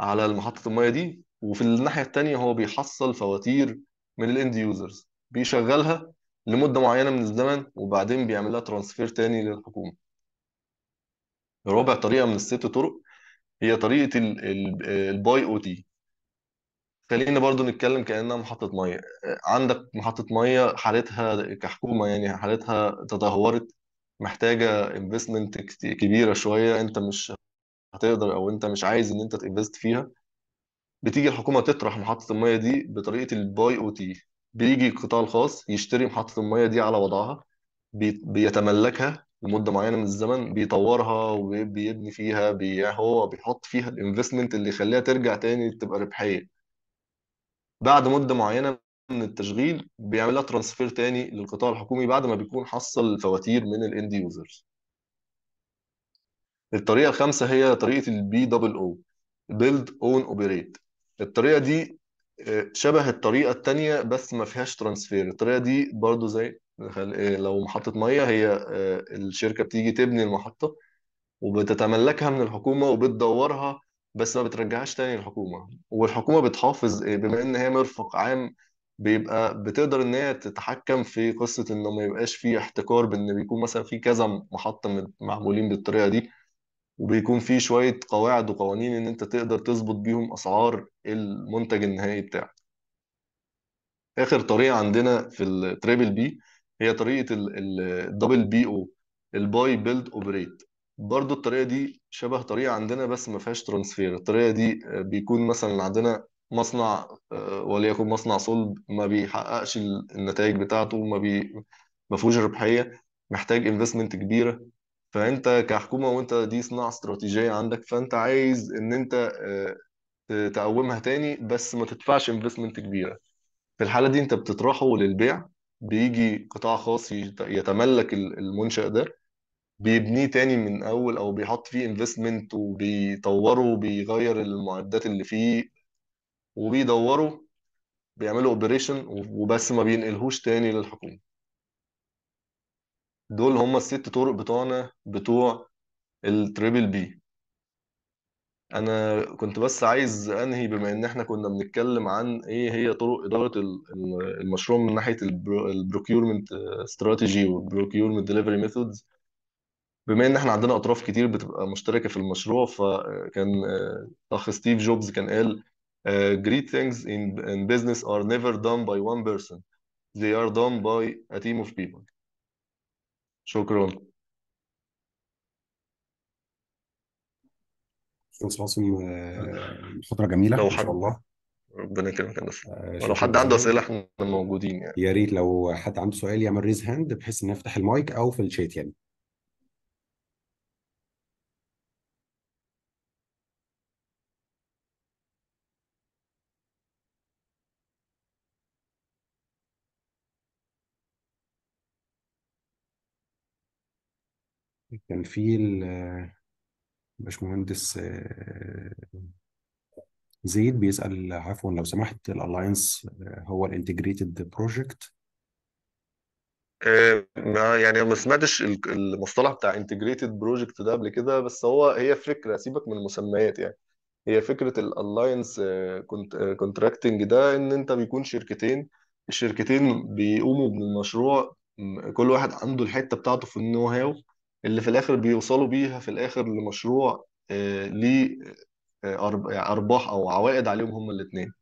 على محطة المية دي وفي الناحية التانية هو بيحصل فواتير من الاند يوزرز بيشغلها لمدة معينة من الزمن وبعدين بيعملها ترانسفير تاني للحكومة رابع طريقة من الست طرق هي طريقة ال- ال- الباي او تي خلينا برضو نتكلم كأنها محطة مية عندك محطة مية حالتها كحكومة يعني حالتها تدهورت محتاجة انفستمنت كبيرة شوية انت مش هتقدر او انت مش عايز ان انت تنفست فيها بتيجي الحكومة تطرح محطة المية دي بطريقة الباي او تي بيجي القطاع الخاص يشتري محطة المية دي على وضعها بيتملكها لمدة معينة من الزمن بيطورها وبيبني فيها بي... هو بيحط فيها الانفستمنت اللي يخليها ترجع تاني تبقى ربحية بعد مدة معينة من التشغيل بيعملها ترانسفير تاني للقطاع الحكومي بعد ما بيكون حصل فواتير من الاند يوزرز الطريقة الخامسة هي طريقة البي دبل او بيلد اون اوبريت الطريقة دي آه، شبه الطريقة الثانيه بس ما فيهاش ترانسفير الطريقة دي برضو زي آه، لو محطة مية هي آه، الشركة بتيجي تبني المحطة وبتتملكها من الحكومة وبتدورها بس ما بترجعهاش تاني للحكومة والحكومة بتحافظ آه، بما إن هي مرفق عام بيبقى بتقدر إن هي تتحكم في قصة إنه ما يبقاش في احتكار بإن بيكون مثلا في كذا محطة معمولين بالطريقة دي وبيكون في شوية قواعد وقوانين إن أنت تقدر تظبط بيهم أسعار المنتج النهائي بتاعك. آخر طريقة عندنا في التريبل بي هي طريقة الدبل بي أو الباي بيلد أوبريت برضو الطريقة دي شبه طريقة عندنا بس ما فيهاش ترانسفير الطريقة دي آه، بيكون مثلا عندنا مصنع آه، وليكن مصنع صلب ما بيحققش النتائج بتاعته ما بي ما فيهوش ربحية محتاج انفستمنت كبيرة فأنت كحكومة وأنت دي صناعة استراتيجية عندك فأنت عايز إن أنت آه، تقومها تاني بس ما تدفعش انفستمنت كبيرة في الحالة دي أنت بتطرحه للبيع بيجي قطاع خاص يتملك المنشأ ده بيبنيه تاني من اول او بيحط فيه انفستمنت وبيطوره وبيغير المعدات اللي فيه وبيدوره بيعملوا اوبريشن وبس ما بينقلهوش تاني للحكومة دول هما الست طرق بتوعنا بتوع التريبل بي انا كنت بس عايز انهي بما ان احنا كنا بنتكلم عن ايه هي طرق اداره المشروع من ناحيه البروكيورمنت استراتيجي والبروكيورمنت ديليفري ميثودز بما ان احنا عندنا اطراف كتير بتبقى مشتركه في المشروع فكان آه، اخ ستيف جوبز كان قال آه، great things in, in business are never done by one person they are done by a team of people شكرا استاذ عاصم محاضره آه، جميله لو حد شاء الله ربنا يكرمك يا لو ولو حد عنده اسئله احنا موجودين يعني يا ريت لو حد عنده سؤال يعمل ريز هاند بحيث ان افتح المايك او في الشات يعني كان في الباشمهندس باشمهندس آه، زيد بيسأل عفوا لو سمحت الألاينس آه، هو الانتجريتد آه، بروجكت ما يعني ما سمعتش المصطلح بتاع انتجريتد بروجكت ده قبل كده بس هو هي فكره سيبك من المسميات يعني هي فكره الالاينس كونتراكتنج ده ان انت بيكون شركتين الشركتين بيقوموا بالمشروع كل واحد عنده الحته بتاعته في النو هاو اللي في الاخر بيوصلوا بيها في الاخر لمشروع آه، ليه آه، آه، يعني ارباح او عوائد عليهم هما الاثنين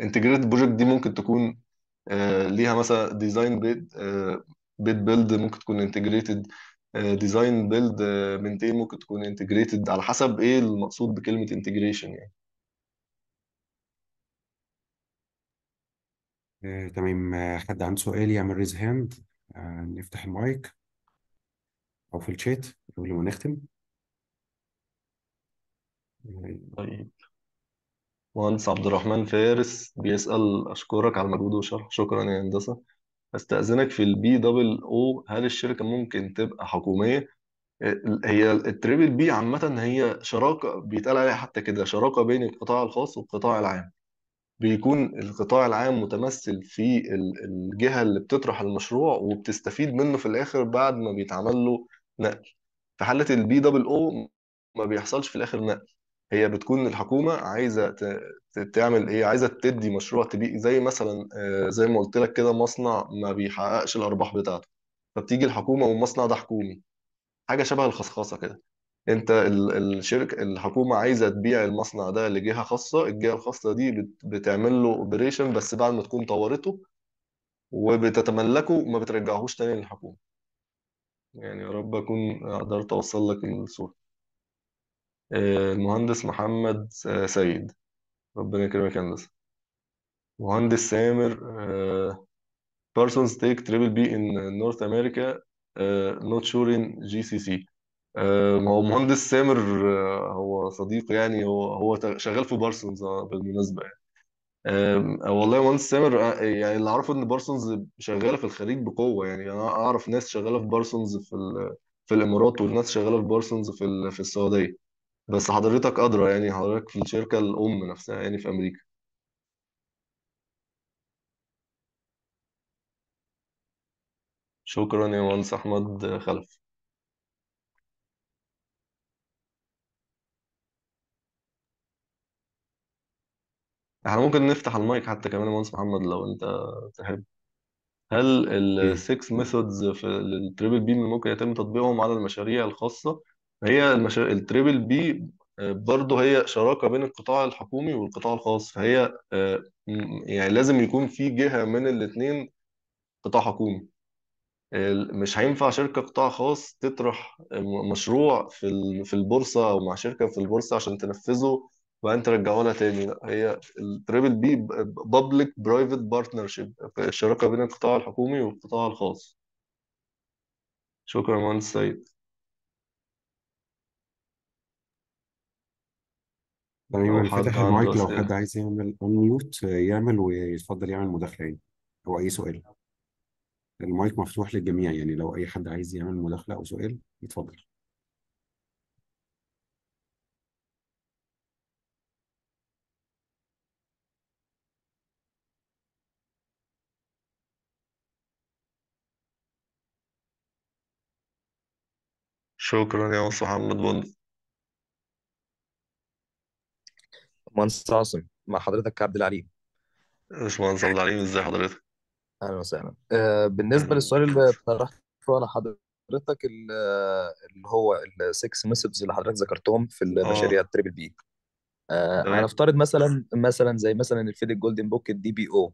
انتجريتد بروجكت دي ممكن تكون ليها مثلا ديزاين بيد بيد بيلد ممكن تكون انتجريتد ديزاين بيلد منتين ممكن تكون انتجريتد على حسب ايه المقصود بكلمة انتجريشن يعني تمام حد عنده سؤال يعمل ريز هاند نفتح المايك او في الشات قبل ما نختم طيب مهندس عبد الرحمن فارس بيسأل أشكرك على المجهود والشرح شكرا يا هندسة أستأذنك في البي دبل أو هل الشركة ممكن تبقى حكومية؟ هي التريبل بي عامة هي شراكة بيتقال عليها حتى كده شراكة بين القطاع الخاص والقطاع العام بيكون القطاع العام متمثل في الجهة اللي بتطرح المشروع وبتستفيد منه في الآخر بعد ما بيتعمل له نقل في حالة البي دبل او ما بيحصلش في الآخر نقل هي بتكون الحكومة عايزة تعمل إيه عايزة تدي مشروع تبيع زي مثلا آه، زي ما قلت لك كده مصنع ما بيحققش الأرباح بتاعته فبتيجي الحكومة والمصنع ده حكومي حاجة شبه الخصخصة كده انت الشركة الحكومة عايزة تبيع المصنع ده لجهة خاصة الجهة الخاصة دي بتعمل له اوبريشن بس بعد ما تكون طورته وبتتملكه وما بترجعهوش تاني للحكومة يعني يا رب أكون قدرت أوصل لك الصورة المهندس آه، محمد آه، سيد ربنا يكرمك يا هندسة مهندس سامر بارسونز تيك تريبل بي ان نورث أمريكا نوت شور ان جي سي سي ما هو مهندس سامر آه، هو صديق يعني هو هو شغال في بارسونز بالمناسبة يعني أه، والله والله مهندس سامر أه، يعني اللي اعرفه ان بارسونز شغاله في الخليج بقوه يعني انا اعرف ناس شغاله في بارسونز في في الامارات وناس شغاله في بارسونز في في السعوديه بس حضرتك ادرى يعني حضرتك في الشركه الام نفسها يعني في امريكا شكرا يا مهندس احمد خلف احنا ممكن نفتح المايك حتى كمان يا مهندس محمد لو انت تحب هل ال 6 ميثودز في التريبل بي ممكن يتم تطبيقهم على المشاريع الخاصة هي المشاريع التريبل بي آه، برضه هي شراكة بين القطاع الحكومي والقطاع الخاص فهي آه، يعني لازم يكون في جهة من الاتنين قطاع حكومي مش هينفع شركة قطاع خاص تطرح مشروع في في البورصة أو مع شركة في البورصة عشان تنفذه وانت رجعوا لها تاني لا هي التريبل بي بابليك برايفت بارتنرشيب الشراكه بين القطاع الحكومي والقطاع الخاص شكرا مهندس سيد تقريبا أيوة، لو حد فتح عنده المايك لو حد عايز يعمل unmute يعمل ويتفضل يعمل مداخلة يعني أو أي سؤال المايك مفتوح للجميع يعني لو أي حد عايز يعمل مداخلة أو سؤال يتفضل شكرا يا أستاذ محمد بند مهندس عاصم مع حضرتك عبد العليم باشمهندس عبد العليم ازي حضرتك؟ اهلا وسهلا آه، بالنسبه للسؤال اللي طرحته على حضرتك آه، اللي هو السكس ميثودز اللي حضرتك ذكرتهم في المشاريع التريبل بي تمام هنفترض مثلا مثلا زي مثلا الفيد جولدن بوك الدي بي او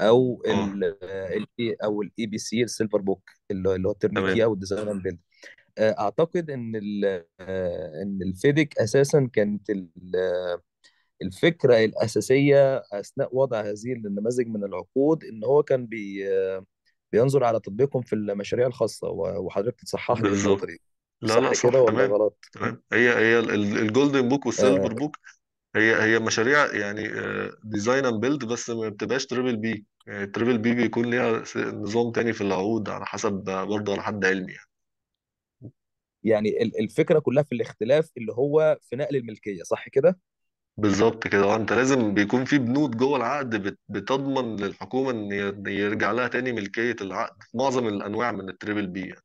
او اه ال آه، او الاي بي سي السيلفر بوك اللي هو الترم كي تمام او الديزاين بيلد آه، اعتقد ان آه، ان الفيديك اساسا كانت آه، الفكره الاساسيه اثناء وضع هذه النماذج من العقود ان هو كان بي بينظر على تطبيقهم في المشاريع الخاصه وحضرتك تصحح لي النقطه دي لا لا صح صح كده ولا تمام غلط؟ تمام هي هي الجولدن بوك والسيلفر بوك هي هي مشاريع يعني ديزاين اند بيلد بس ما بتبقاش تريبل بي يعني التريبل بي بيكون ليها نظام تاني في العقود على حسب برضه على حد علمي يعني يعني الفكره كلها في الاختلاف اللي هو في نقل الملكيه صح كده؟ بالظبط كده انت لازم بيكون في بنود جوه العقد بتضمن للحكومه ان يرجع لها تاني ملكيه العقد في معظم الانواع من التريبل بي يعني.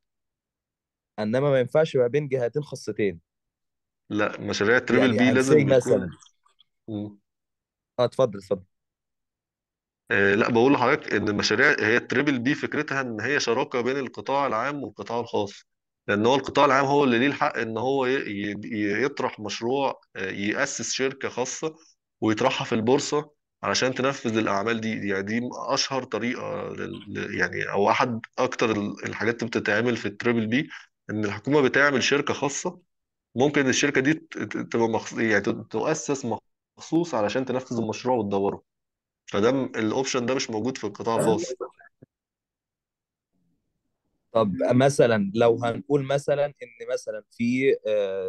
انما ما ينفعش ما بين جهتين خاصتين لا مشاريع التريبل يعني بي let's لازم مثلا بيكون مم. اه اتفضل اتفضل آه لا بقول لحضرتك ان المشاريع هي التريبل بي فكرتها ان هي شراكه بين القطاع العام والقطاع الخاص لان هو القطاع العام هو اللي ليه الحق ان هو يطرح مشروع آه، ياسس شركه خاصه ويطرحها في البورصه علشان تنفذ الاعمال دي يعني دي اشهر طريقه لل... يعني او احد اكتر الحاجات اللي بتتعمل في التريبل بي ان الحكومه بتعمل شركه خاصه ممكن الشركه دي تبقى يعني تؤسس مخصوص علشان تنفذ المشروع وتدوره فده الاوبشن ده مش موجود في القطاع الخاص طب مثلا لو هنقول مثلا ان مثلا في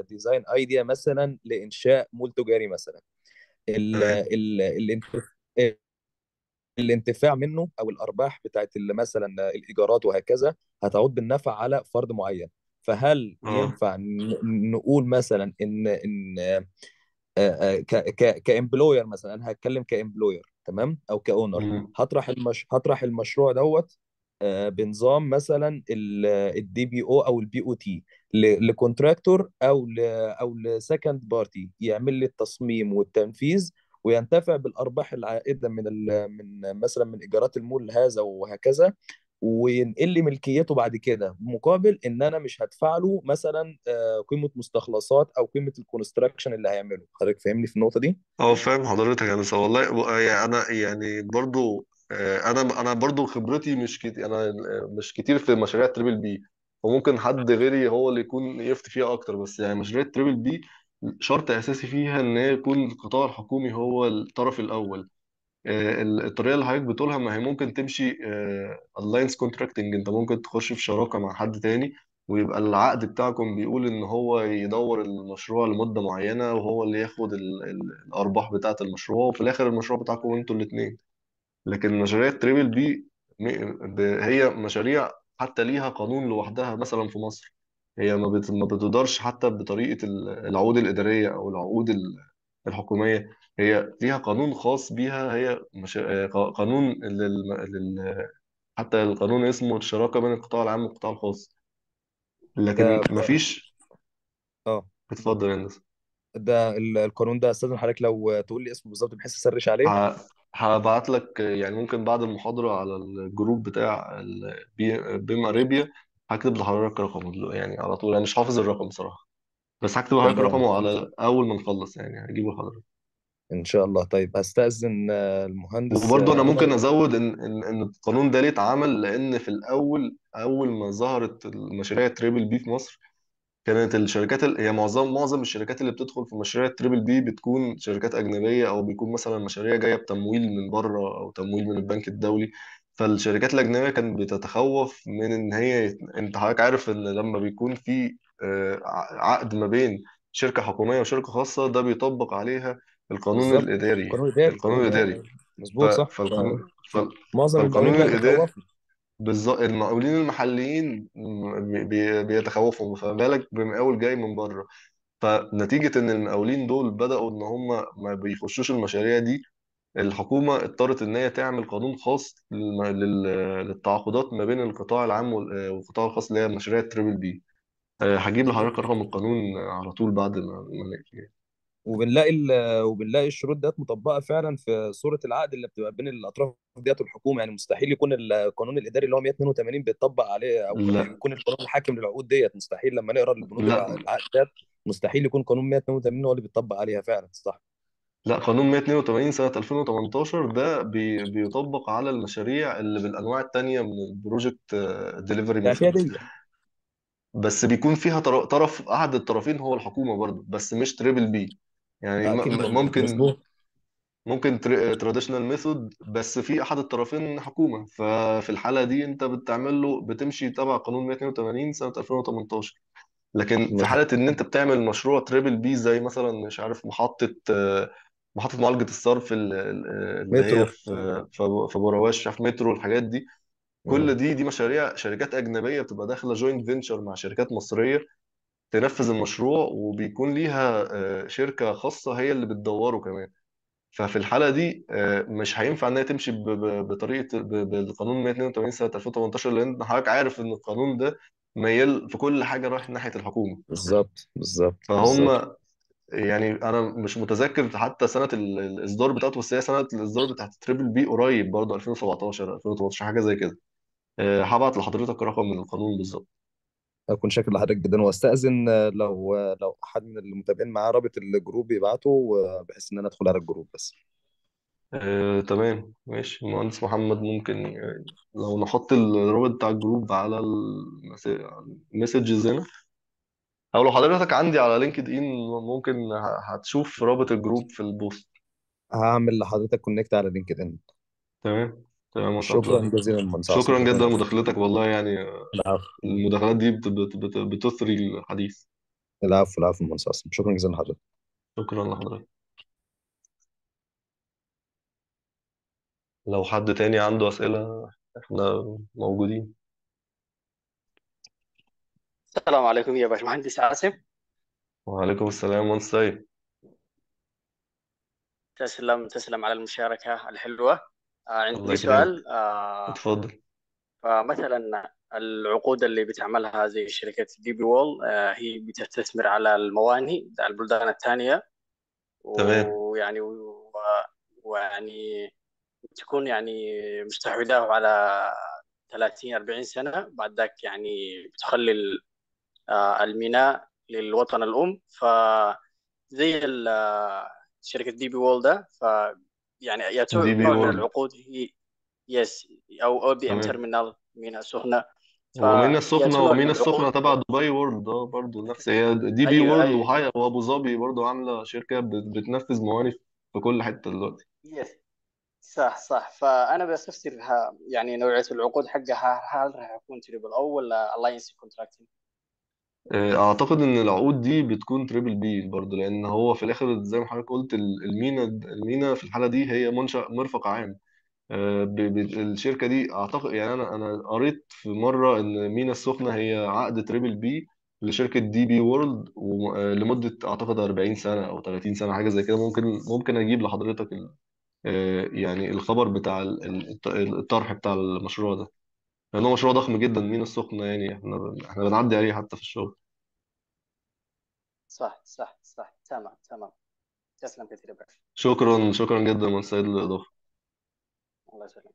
ديزاين آه، ايديا مثلا لانشاء مول تجاري مثلا ال ال الانتفاع منه او الارباح بتاعت مثلا آه، الايجارات وهكذا هتعود بالنفع على فرد معين فهل اه ينفع نقول مثلا ان ان آه، كامبلوير مثلا انا هتكلم كامبلوير تمام او كاونر هطرح المش... هطرح المشروع دوت آه، بنظام مثلا الدي بي او او البي او تي لكونتراكتور او او لسكند بارتي يعمل لي التصميم والتنفيذ وينتفع بالارباح العائده من من مثلا من ايجارات المول هذا وهكذا وينقل لي ملكيته بعد كده مقابل ان انا مش هدفع له مثلا آه، قيمه مستخلصات او قيمه الكونستراكشن اللي هيعمله حضرتك فاهمني في النقطه دي اه فاهم حضرتك انا والله يعني انا يعني برضو آه، انا انا برضو خبرتي مش كتير انا مش كتير في مشاريع التريبل بي وممكن حد غيري هو اللي يكون يفتي فيها اكتر بس يعني مشاريع التريبل بي شرط اساسي فيها ان هي يكون القطاع الحكومي هو الطرف الاول آه، الطريقه اللي حضرتك بتقولها ما هي ممكن تمشي الاينس آه، كونتراكتنج انت ممكن تخش في شراكه مع حد تاني ويبقى العقد بتاعكم بيقول ان هو يدور المشروع لمده معينه وهو اللي ياخد الارباح بتاعه المشروع وفي الاخر المشروع بتاعكم انتوا الاثنين لكن مشاريع التريبل بي هي مشاريع حتى ليها قانون لوحدها مثلا في مصر هي ما ما بتدارش حتى بطريقة العقود الإدارية أو العقود الحكومية هي ليها قانون خاص بيها هي مش... آه، قانون لل... لل... حتى القانون اسمه الشراكة بين القطاع العام والقطاع الخاص ده لكن ما فيش اه اتفضل يا هندسة ده القانون ده استاذن حضرتك لو تقول لي اسمه بالظبط بحيث اسرش عليه هبعت لك يعني ممكن بعد المحاضرة على الجروب بتاع بي- بيم اريبيا هكتب لحضرتك رقمه دلوقتي يعني على طول انا يعني مش حافظ الرقم صراحة بس هكتب لحضرتك تمام رقمه على اول ما نخلص يعني هجيبه لحضرتك إن شاء الله طيب هستأذن آه، المهندس وبرضه انا آه، ممكن عمر ازود ان ان ان القانون ده ليه اتعمل لان في الاول اول ما ظهرت المشاريع تريبل بي في مصر كانت الشركات ال... هي معظم معظم الشركات اللي بتدخل في مشاريع التريبل بي بتكون شركات أجنبية أو بيكون مثلا مشاريع جاية بتمويل من بره أو تمويل من البنك الدولي فالشركات الأجنبية كانت بتتخوف من إن هي أنت حضرتك عارف إن لما بيكون في آه، عقد ما بين شركة حكومية وشركة خاصة ده بيطبق عليها القانون الإداري القانون الإداري القانون الإداري مظبوط صح فالقانون فالقانون معظم الدول الإداري بالظبط المقاولين المحليين بي- بيتخوفوا فما بالك بمقاول جاي من بره فنتيجة إن المقاولين دول بدأوا إن هم ما بيخشوش المشاريع دي الحكومة اضطرت إن هي تعمل قانون خاص للتعاقدات ما بين القطاع العام والقطاع الخاص اللي هي مشاريع التريبل بي أه، هجيب لحضرتك رقم القانون على طول بعد ما نقفل وبنلاقي وبنلاقي الشروط ديت مطبقه فعلا في صوره العقد اللي بتبقى بين الاطراف ديت والحكومه يعني مستحيل يكون القانون الاداري اللي هو 182 بيتطبق عليه او لا. يكون القانون الحاكم للعقود ديت مستحيل لما نقرا البنود العقد ديت مستحيل يكون قانون 182 هو اللي بيتطبق عليها فعلا صح لا قانون 182 سنة 2018 ده بي بيطبق على المشاريع اللي بالأنواع الثانيه من البروجكت ديليفري يعني ميثود بس بيكون فيها طرف أحد الطرفين هو الحكومة برضه بس مش تريبل بي يعني اكيد مش ممكن مظبوط ممكن تراديشنال ميثود بس في احد الطرفين حكومة ففي الحالة دي انت بتعمل له بتمشي تبع قانون 182 سنة 2018 لكن في حالة ان انت بتعمل مشروع تريبل بي زي مثلا مش عارف محطة محطة معالجة الصرف اللي هي مترو في في في بوراواش مش عارف مترو والحاجات دي كل دي دي مشاريع شركات أجنبية بتبقى داخلة جوينت فينشر مع شركات مصرية تنفذ المشروع وبيكون ليها آه، شركة خاصة هي اللي بتدوره كمان ففي الحالة دي آه، مش هينفع إنها تمشي بطريقة بالقانون 182 سنة 2018 لأن حضرتك عارف إن القانون ده ميال في كل حاجة رايح ناحية الحكومة بالظبط بالظبط بالظبط فهم يعني انا مش متذكر حتى سنه الاصدار بتاعته بس هي سنه الاصدار بتاعت تريبل بي قريب برضه 2017 2018 حاجه زي كده آه، هبعت لحضرتك رقم من القانون بالظبط اكون شاكر لحضرتك جدا واستاذن آه، لو آه، لو احد من المتابعين معاه رابط الجروب يبعته بحيث ان انا ادخل على الجروب بس آه، تمام ماشي المهندس محمد ممكن يعني لو نحط الرابط بتاع الجروب على المسجز هنا او لو حضرتك عندي على لينكد ان ممكن هتشوف رابط الجروب في البوست هعمل لحضرتك كونكت على لينكد ان تمام تمام شكرا جزيلا منصور شكرا جدا لمداخلتك والله يعني العفو المداخلات دي بتثري الحديث العفو العفو منصور شكرا جزيلا لحضرتك شكرا لحضرتك لو حد تاني عنده أسئلة احنا موجودين السلام عليكم يا باشمهندس عاصم وعليكم السلام مهندس طيب تسلم تسلم على المشاركة الحلوة آه، عندي سؤال تفضل اتفضل آه، فمثلا العقود اللي بتعملها زي شركة دي بي وول هي بتستثمر على الموانئ على البلدان الثانية تمام ويعني ويعني تكون يعني مستحوذة على 30 40 سنة بعد ذاك يعني بتخلي آه، الميناء للوطن الأم فزي ال- شركة دي بي وول ده ف يعني يعتبر ترى نوع من العقود هي يس او او بي ام تمام تيرمينال ميناء سخنة ومينا السخنة فيعتبر من ومينا السخنة العقود تبع دبي وورلد اه برضه نفس هي دي بي ايوه وورلد ايوه وهاي وابو ظبي برضه عاملة شركة بتنفذ موانئ في كل حتة دلوقتي يس صح صح فانا بستفسر يعني نوعيه العقود حقها هل راح يكون تريبل او ولا الاينس كونتراكتنج آه، اعتقد ان العقود دي بتكون تريبل بي برضه لان هو في الاخر زي ما حضرتك قلت المينا المينا في الحاله دي هي منشأ مرفق عام آه، الشركه دي اعتقد يعني انا انا قريت في مره ان مينا السخنه هي عقد تريبل بي لشركه دي بي وورلد لمده اعتقد 40 سنه او 30 سنه حاجه زي كده ممكن ممكن اجيب لحضرتك آه، يعني الخبر بتاع الطرح بتاع المشروع ده لان هو مشروع ضخم جدا مينا السخنه يعني احنا احنا بنعدي عليه حتى في الشغل صح صح صح تمام تمام تسلم كثير يا باشا شكرا شكرا جدا من سيد للاضافه الله يسلمك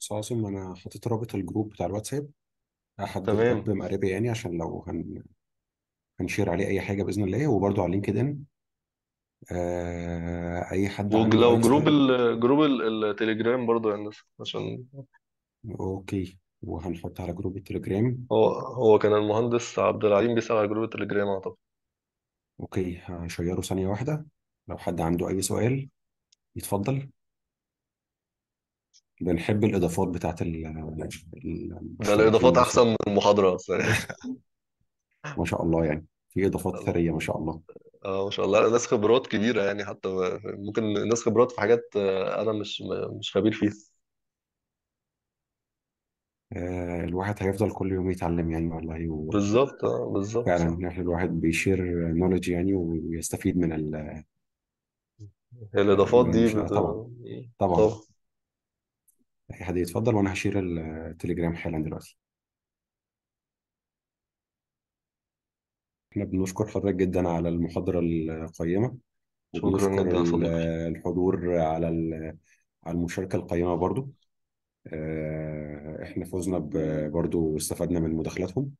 بس عاصم انا حطيت رابط الجروب بتاع الواتساب احد تمام حد مقربي يعني عشان لو هن... هنشير عليه اي حاجه باذن الله وبرده على لينكد ان آه اي حد عنده ولو جروب ال جروب التليجرام برضه يا ناس عشان اوكي وهنحط على جروب التليجرام هو هو كان المهندس عبد العليم بيسأل على جروب التليجرام أعتقد اوكي هشيره ثانيه واحده لو حد عنده اي سؤال يتفضل بنحب الإضافات بتاعت ال ده الإضافات أحسن من المحاضرة أصلا ما شاء الله يعني في إضافات آه. ثرية ما شاء الله اه ما شاء الله ناس خبرات كبيرة يعني حتى ممكن ناس خبرات في حاجات آه، أنا مش مش خبير فيها آه، الواحد هيفضل كل يوم يتعلم يعني والله بالظبط اه بالظبط فعلا يعني إحنا الواحد بيشير نولج يعني ويستفيد من ال الإضافات دي بت... طبعا طبعا طبعا اي حد يتفضل وانا هشير التليجرام حالا دلوقتي احنا بنشكر حضرتك جدا على المحاضرة القيمة شكرا جدا الحضور على على المشاركة القيمة برضو آه، احنا فزنا برضو واستفدنا من مداخلاتهم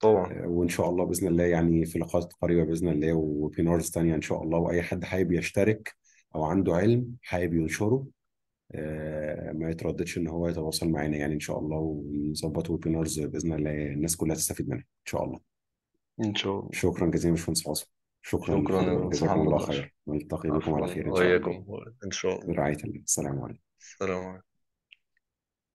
طبعا آه، وان شاء الله باذن الله يعني في لقاءات قريبه باذن الله وبينارز ثانيه ان شاء الله واي حد حابب يشترك او عنده علم حابب ينشره آه، ما يترددش ان هو يتواصل معانا يعني ان شاء الله ونظبط ويبينارز باذن الله الناس كلها تستفيد منها ان شاء الله ان شاء الله شكرا جزيلا يا باشمهندس عاصم شكرا شكرا جزاكم الله خير نلتقي بكم على خير ان شاء الله وإياكم ان شاء الله برعايه الله السلام عليكم السلام عليكم